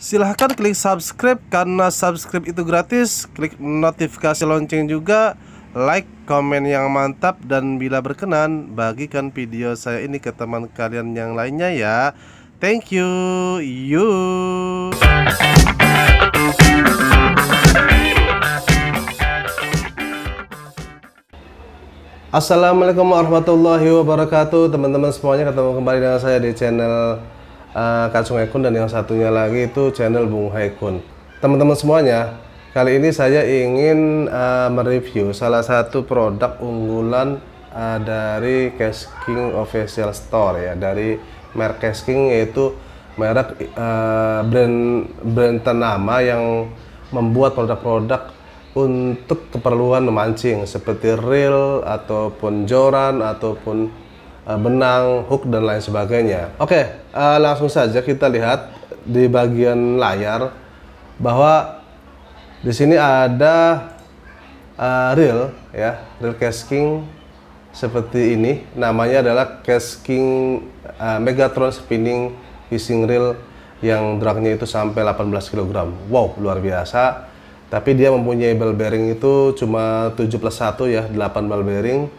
silahkan klik subscribe karena subscribe itu gratis klik notifikasi lonceng juga like komen yang mantap dan bila berkenan bagikan video saya ini ke teman kalian yang lainnya ya thank you you Assalamualaikum warahmatullahi wabarakatuh Teman-teman semuanya ketemu kembali dengan saya di channel uh, eh, Sung Ekun dan yang satunya lagi itu channel Bung Haikun. Teman-teman semuanya, kali ini saya ingin uh, mereview salah satu produk unggulan uh, dari Cash King Official Store ya, dari merek Cash King yaitu merek uh, brand brand ternama yang membuat produk-produk untuk keperluan memancing seperti reel ataupun joran ataupun Eh, benang, hook dan lain sebagainya. Oke, okay, uh, eh, langsung saja kita lihat di bagian layar bahwa di sini ada uh, reel ya, reel casking seperti ini. Namanya adalah casking uh, Megatron spinning fishing reel yang dragnya itu sampai 18 kg. Wow, luar biasa. Tapi dia mempunyai ball bearing itu cuma 7 plus 1 ya, 8 ball bearing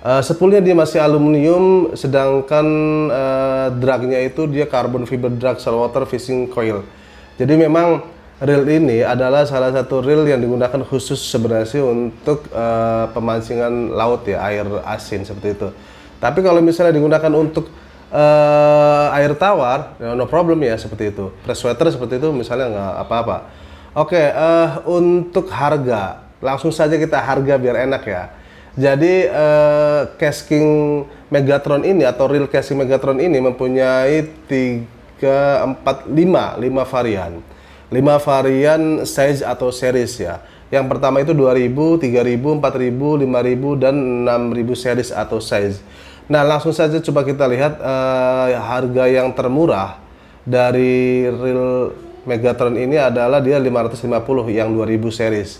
Uh, sepulnya dia masih aluminium, sedangkan uh, dragnya itu dia carbon fiber drag saltwater fishing coil. Jadi memang reel ini adalah salah satu reel yang digunakan khusus sebenarnya untuk uh, pemancingan laut ya, air asin seperti itu. Tapi kalau misalnya digunakan untuk uh, air tawar, ya no problem ya seperti itu. Freshwater seperti itu misalnya nggak apa-apa. Oke, okay, uh, untuk harga, langsung saja kita harga biar enak ya jadi uh, Megatron ini atau real casing Megatron ini mempunyai tiga, empat, lima, lima varian. Lima varian size atau series ya. Yang pertama itu 2000, 3000, 4000, 5000 dan 6000 series atau size. Nah, langsung saja coba kita lihat eh, harga yang termurah dari real Megatron ini adalah dia 550 yang 2000 series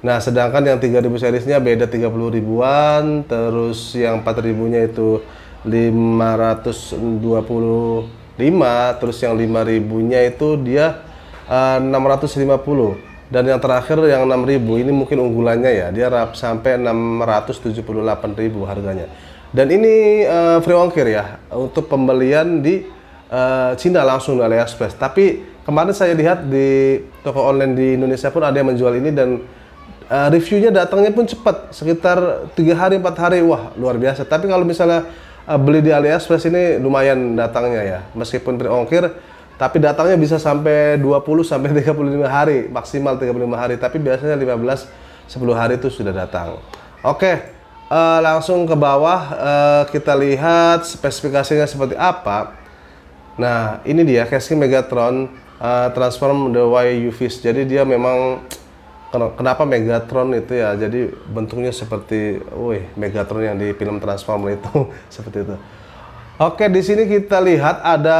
Nah, sedangkan yang 3000 seriesnya beda 30 ribuan, terus yang 4000-nya itu 525, terus yang 5000-nya itu dia eh, uh, 650. Dan yang terakhir yang 6000 ini mungkin unggulannya ya, dia sampai 678.000 harganya. Dan ini uh, free ongkir ya untuk pembelian di uh, Cina langsung di AliExpress. Tapi kemarin saya lihat di toko online di Indonesia pun ada yang menjual ini dan uh, reviewnya datangnya pun cepat sekitar tiga hari empat hari wah luar biasa tapi kalau misalnya uh, beli di AliExpress ini lumayan datangnya ya meskipun berongkir tapi datangnya bisa sampai 20 sampai 35 hari maksimal 35 hari tapi biasanya 15 10 hari itu sudah datang oke okay, uh, eh, langsung ke bawah uh, kita lihat spesifikasinya seperti apa nah ini dia casing Megatron uh, transform the way you jadi dia memang kenapa Megatron itu ya jadi bentuknya seperti wih Megatron yang di film Transformer itu seperti itu Oke di sini kita lihat ada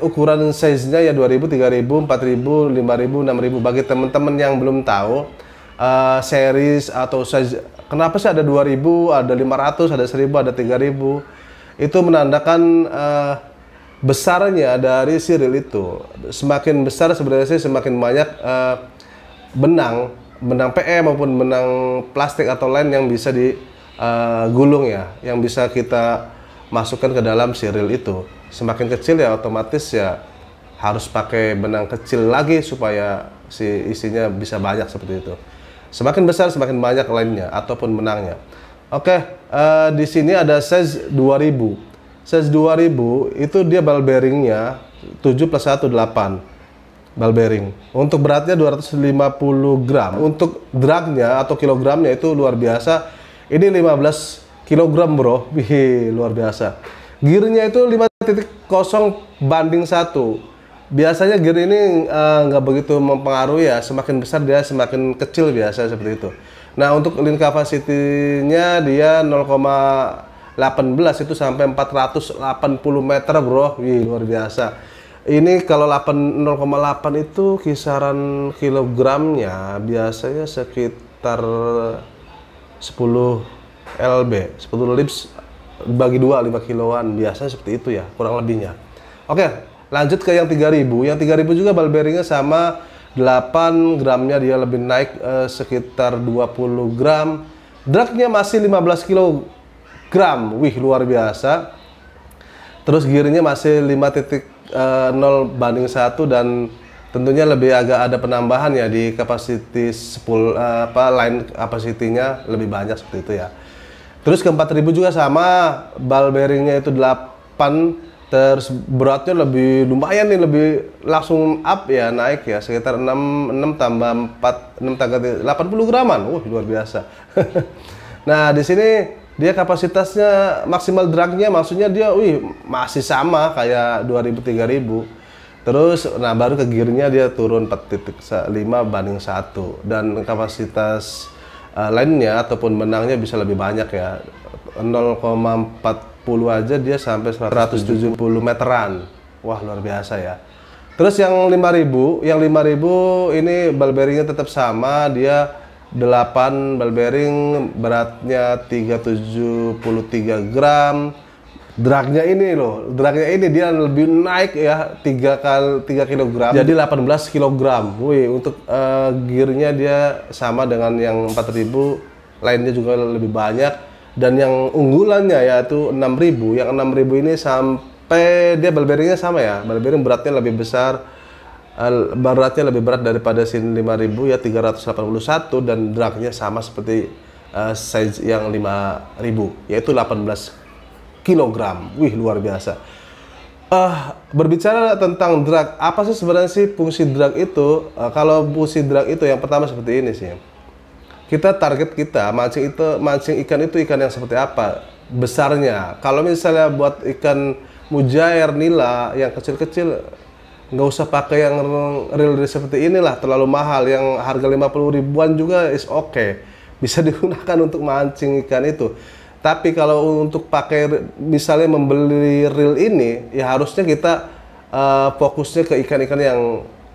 ukuran size-nya ya 2000, 3000, 4000, 5000, 6000 bagi teman-teman yang belum tahu uh, series atau size kenapa sih ada 2000, ada 500, ada 1000, ada 3000 itu menandakan uh, besarnya dari serial itu semakin besar sebenarnya sih semakin banyak uh, benang, benang PE maupun benang plastik atau lain yang bisa digulung eh, ya, yang bisa kita masukkan ke dalam siril itu. Semakin kecil ya otomatis ya harus pakai benang kecil lagi supaya si isinya bisa banyak seperti itu. Semakin besar semakin banyak lainnya ataupun benangnya. Oke, uh, di sini ada size 2000. Size 2000 itu dia ball bearingnya 7 plus 1, 8 ball bearing. Untuk beratnya 250 gram. Untuk dragnya atau kilogramnya itu luar biasa. Ini 15 kilogram bro, Wih, luar biasa. Gearnya itu 5.0 banding 1. Biasanya gear ini eh, nggak uh, begitu mempengaruhi ya, semakin besar dia semakin kecil biasa seperti itu. Nah untuk link capacity-nya dia 0,18 itu sampai 480 meter bro, Wih, luar biasa ini kalau 8 0,8 itu kisaran kilogramnya biasanya sekitar 10 lb, 10 lips bagi dua 5 kiloan biasanya seperti itu ya kurang lebihnya. Oke, lanjut ke yang 3000. Yang 3000 juga ball bearingnya sama 8 gramnya dia lebih naik eh, sekitar 20 gram. Dragnya masih 15 kilogram, Wih, luar biasa. Terus gearnya masih 5 titik uh, eh, 0 banding 1 dan tentunya lebih agak ada penambahan ya di kapasiti 10 uh, eh, apa line kapasitinya lebih banyak seperti itu ya. Terus ke 4000 juga sama ball bearingnya itu 8 terus beratnya lebih lumayan nih lebih langsung up ya naik ya sekitar 6 6 tambah 4 6 tambah 80 graman. Wah, luar biasa. nah, di sini dia kapasitasnya maksimal dragnya maksudnya dia wih masih sama kayak 2000 3000 Terus, nah baru ke gearnya dia turun 4.5 banding 1 dan kapasitas uh, lainnya ataupun menangnya bisa lebih banyak ya. 0,40 aja dia sampai 170 meteran. Wah luar biasa ya. Terus yang 5000, yang 5000 ini ball tetap sama, dia 8 ball bearing beratnya 373 gram dragnya ini loh dragnya ini dia lebih naik ya 3 kali 3 kilogram jadi 18 kilogram wih untuk uh, gearnya dia sama dengan yang 4000 lainnya juga lebih banyak dan yang unggulannya yaitu 6000 yang 6000 ini sampai dia ball bearingnya sama ya ball bearing beratnya lebih besar beratnya lebih berat daripada sin 5000 ya 381 dan dragnya sama seperti uh, size yang 5000 yaitu 18 kg. Wih luar biasa. Uh, berbicara tentang drag, apa sih sebenarnya sih fungsi drag itu? Uh, kalau fungsi drag itu yang pertama seperti ini sih. Kita target kita mancing itu mancing ikan itu ikan yang seperti apa? Besarnya. Kalau misalnya buat ikan mujair nila yang kecil-kecil nggak usah pakai yang real dari seperti inilah terlalu mahal yang harga 50 ribuan juga is oke okay. bisa digunakan untuk mancing ikan itu tapi kalau untuk pakai misalnya membeli reel ini ya harusnya kita uh, fokusnya ke ikan-ikan yang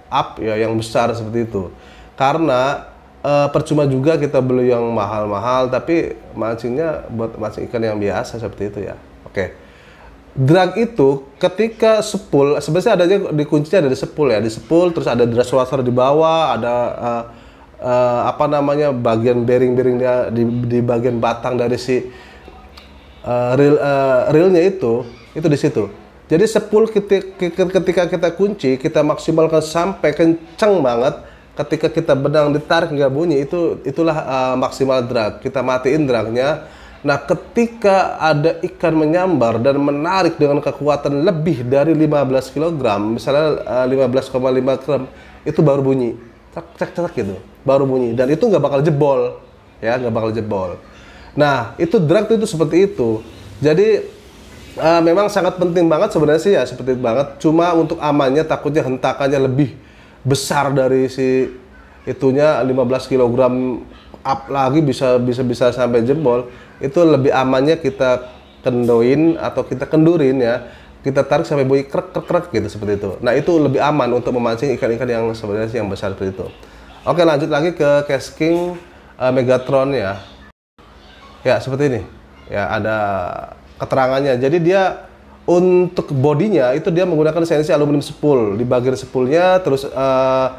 up ya yang besar seperti itu karena uh, percuma juga kita beli yang mahal-mahal tapi mancingnya buat mancing ikan yang biasa seperti itu ya oke okay drag itu ketika sepul sebenarnya ada aja di kuncinya ada di sepul ya di sepul terus ada dress washer di bawah ada uh, uh, apa namanya bagian bearing bearing di, di bagian batang dari si uh, reel uh, reelnya itu itu di situ jadi sepul ketika, ketika kita kunci kita maksimalkan sampai kenceng banget ketika kita benang ditarik nggak bunyi itu itulah uh, maksimal drag kita matiin dragnya Nah, ketika ada ikan menyambar dan menarik dengan kekuatan lebih dari 15 kg, misalnya 15,5 eh, gram, itu baru bunyi. Cek, cek, cek gitu. Baru bunyi. Dan itu nggak bakal jebol. Ya, nggak bakal jebol. Nah, itu drag itu seperti itu. Jadi, uh, memang sangat penting banget sebenarnya sih ya, seperti itu banget. Cuma untuk amannya takutnya hentakannya lebih besar dari si itunya 15 kg up lagi bisa bisa bisa sampai jebol itu lebih amannya kita kendoin atau kita kendurin ya kita tarik sampai bunyi krek krek krek gitu seperti itu nah itu lebih aman untuk memancing ikan-ikan yang sebenarnya sih yang besar seperti itu oke lanjut lagi ke casking uh, Megatron ya ya seperti ini ya ada keterangannya jadi dia untuk bodinya itu dia menggunakan sensi aluminium spool di bagian spoolnya terus uh, eh,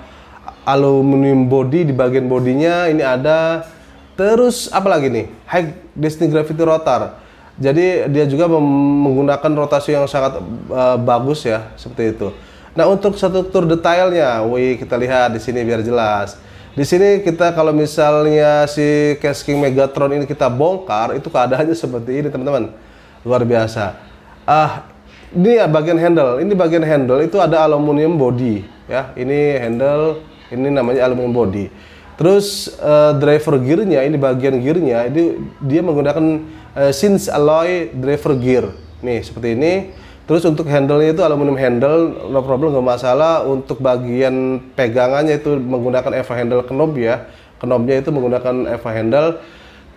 aluminium body di bagian bodinya ini ada Terus apa lagi nih? High density gravity rotor. Jadi dia juga menggunakan rotasi yang sangat uh, bagus ya seperti itu. Nah untuk struktur detailnya, wih kita lihat di sini biar jelas. Di sini kita kalau misalnya si casing Megatron ini kita bongkar, itu keadaannya seperti ini teman-teman. Luar biasa. Ah, uh, ini ya bagian handle. Ini bagian handle itu ada aluminium body ya. Ini handle, ini namanya aluminium body. Terus uh, driver gearnya ini bagian gearnya itu dia menggunakan uh, eh, Sins alloy driver gear. Nih seperti ini. Terus untuk handle-nya itu aluminium handle, no problem nggak masalah. Untuk bagian pegangannya itu menggunakan EVA handle knob ya. Knobnya itu menggunakan EVA handle.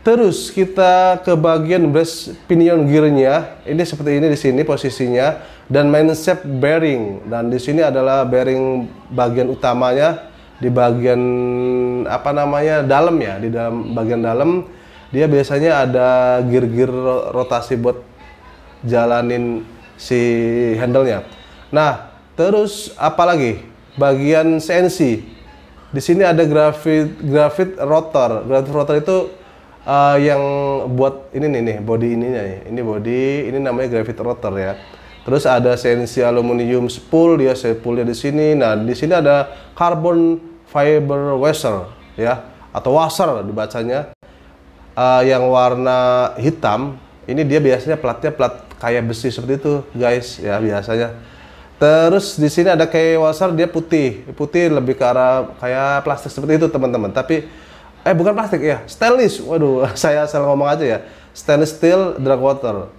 Terus kita ke bagian brush pinion gearnya. Ini seperti ini di sini posisinya dan main shaft bearing dan di sini adalah bearing bagian utamanya di bagian apa namanya dalam ya di dalam bagian dalam dia biasanya ada gear-gear rotasi buat jalanin si handlenya. Nah terus apa lagi bagian CNC di sini ada grafit grafit rotor grafit rotor itu uh, yang buat ini nih nih body ininya nih. ini body ini namanya grafit rotor ya terus ada CNC aluminium spool dia spoolnya di sini nah di sini ada carbon fiber washer ya atau washer dibacanya uh, yang warna hitam ini dia biasanya platnya plat kayak besi seperti itu guys ya biasanya terus di sini ada kayak washer dia putih putih lebih ke arah kayak plastik seperti itu teman-teman tapi eh bukan plastik ya stainless waduh saya asal ngomong aja ya stainless steel drag water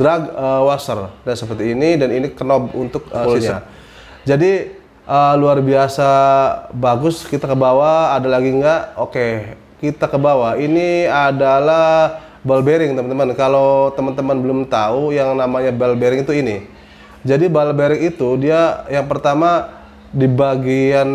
drag uh, eh, washer dan seperti ini dan ini knob untuk uh, sisa jadi uh, luar biasa bagus kita ke bawah ada lagi nggak oke okay. kita ke bawah ini adalah ball bearing teman-teman kalau teman-teman belum tahu yang namanya ball bearing itu ini jadi ball bearing itu dia yang pertama di bagian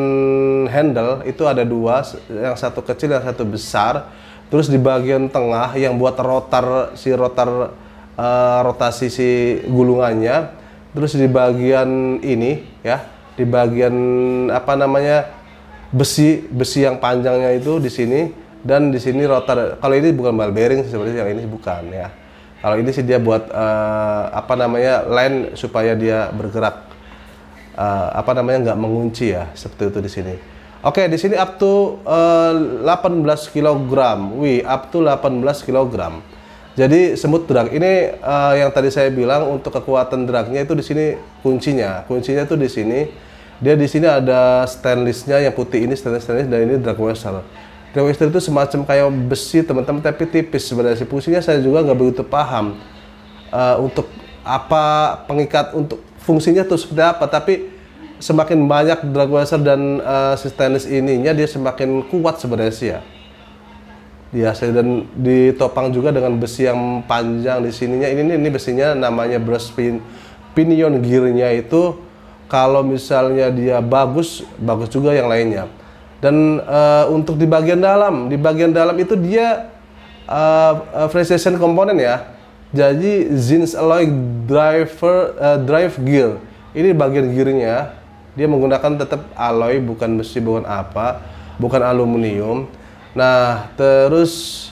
handle itu ada dua yang satu kecil yang satu besar terus di bagian tengah yang buat rotar si rotar uh, rotasi si gulungannya terus di bagian ini ya di bagian apa namanya besi besi yang panjangnya itu di sini dan di sini rotor kalau ini bukan ball bearing seperti yang ini bukan ya kalau ini sih dia buat uh, apa namanya line supaya dia bergerak uh, apa namanya nggak mengunci ya seperti itu di sini oke di sini up to uh, 18 kg wi up to 18 kg jadi semut drag ini uh, yang tadi saya bilang untuk kekuatan dragnya itu di sini kuncinya kuncinya itu di sini dia di sini ada stainlessnya yang putih ini stainless stainless dan ini drag washer. Drag washer itu semacam kayak besi teman-teman tapi tipis sebenarnya sih. Fungsinya saya juga nggak begitu paham uh, untuk apa pengikat untuk fungsinya tuh seperti apa tapi semakin banyak drag washer dan uh, si stainless ininya dia semakin kuat sebenarnya sih ya iya, saya dan ditopang juga dengan besi yang panjang di sininya ini ini besinya namanya brush pin pinion gearnya itu kalau misalnya dia bagus, bagus juga yang lainnya. Dan uh, untuk di bagian dalam, di bagian dalam itu dia uh, eh, precision eh, component ya. Jadi Zins alloy driver uh, drive gear. Ini bagian gearnya dia menggunakan tetap alloy bukan besi bukan apa, bukan aluminium. Nah, terus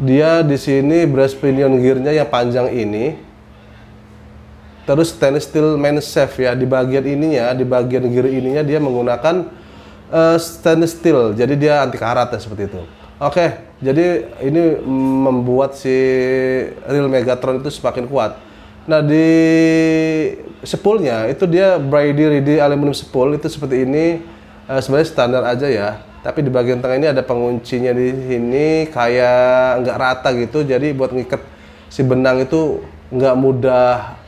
dia di sini brass pinion gearnya yang panjang ini Terus stainless steel main shaft ya di bagian ininya, di bagian gear ininya dia menggunakan uh, stainless steel. Jadi dia anti karat ya seperti itu. Oke, jadi ini membuat si real Megatron itu semakin kuat. Nah di sepulnya itu dia brady ready aluminium sepul itu seperti ini uh, sebenarnya standar aja ya. Tapi di bagian tengah ini ada penguncinya di sini kayak nggak rata gitu. Jadi buat ngikat si benang itu nggak mudah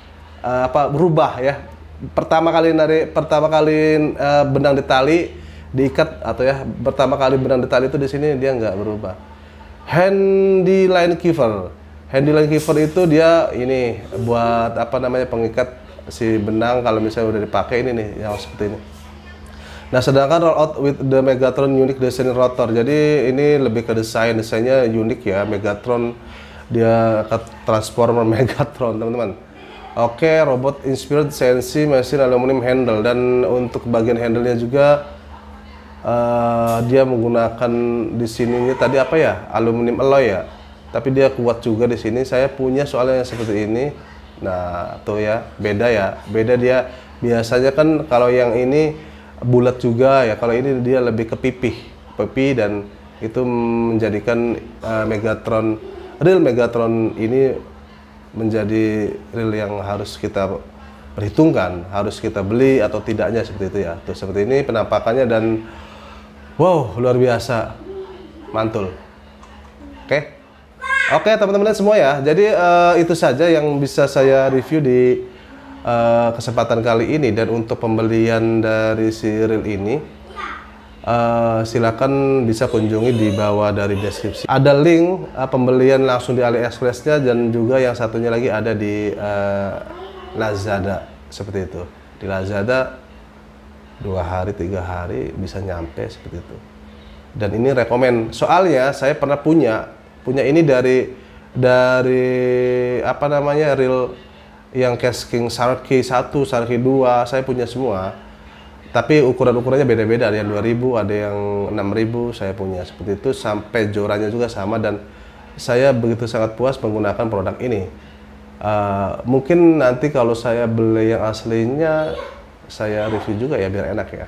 uh, apa berubah ya. Pertama kali dari pertama kali uh, benang di diikat atau ya pertama kali benang di itu di sini dia nggak berubah. Handy line keeper. Handy line keeper itu dia ini buat apa namanya pengikat si benang kalau misalnya udah dipakai ini nih yang seperti ini. Nah, sedangkan roll out with the Megatron unique design rotor. Jadi ini lebih ke desain, desainnya unik ya. Megatron dia ke transformer Megatron, teman-teman. Oke, okay, robot inspired sensi mesin aluminium handle dan untuk bagian handle-nya juga uh, dia menggunakan di sininya tadi apa ya? Aluminium alloy ya. Tapi dia kuat juga di sini. Saya punya soalnya yang seperti ini. Nah, tuh ya, beda ya. Beda dia biasanya kan kalau yang ini bulat juga ya. Kalau ini dia lebih ke pipih, pipih dan itu menjadikan uh, Megatron real Megatron ini menjadi real yang harus kita perhitungkan, harus kita beli atau tidaknya seperti itu ya. Tuh seperti ini penampakannya dan wow, luar biasa. Mantul. Oke. Okay. Oke, okay, teman-teman semua ya. Jadi uh, itu saja yang bisa saya review di uh, kesempatan kali ini dan untuk pembelian dari si reel ini uh, silakan bisa kunjungi di bawah dari deskripsi. Ada link uh, pembelian langsung di AliExpress-nya dan juga yang satunya lagi ada di uh, Lazada seperti itu. Di Lazada dua hari tiga hari bisa nyampe seperti itu. Dan ini rekomend. Soalnya saya pernah punya punya ini dari dari apa namanya real yang casking Sarki 1, Sarki 2, saya punya semua tapi ukuran-ukurannya beda-beda, ada yang 2000, ada yang 6000 saya punya. Seperti itu sampai joranya juga sama dan saya begitu sangat puas menggunakan produk ini. Uh, mungkin nanti kalau saya beli yang aslinya saya review juga ya biar enak ya.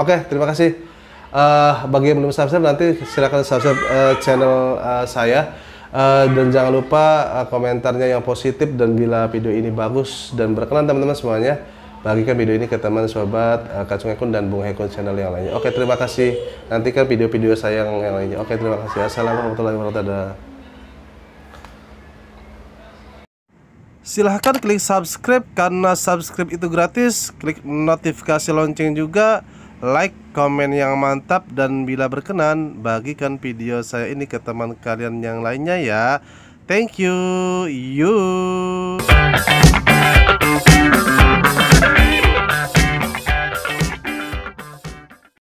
Oke, okay, terima kasih. Uh, bagi yang belum subscribe nanti silahkan subscribe uh, channel uh, saya. Uh, dan jangan lupa uh, komentarnya yang positif dan bila video ini bagus dan berkenan teman-teman semuanya bagikan video ini ke teman sobat uh, eh, Kacung Ekun dan Bung Ekun channel yang lainnya. Oke, terima kasih. Nantikan video-video saya yang, lainnya. Oke, terima kasih. Assalamualaikum warahmatullahi wabarakatuh. Silahkan klik subscribe karena subscribe itu gratis. Klik notifikasi lonceng juga. Like, komen yang mantap dan bila berkenan bagikan video saya ini ke teman kalian yang lainnya ya. Thank you. You.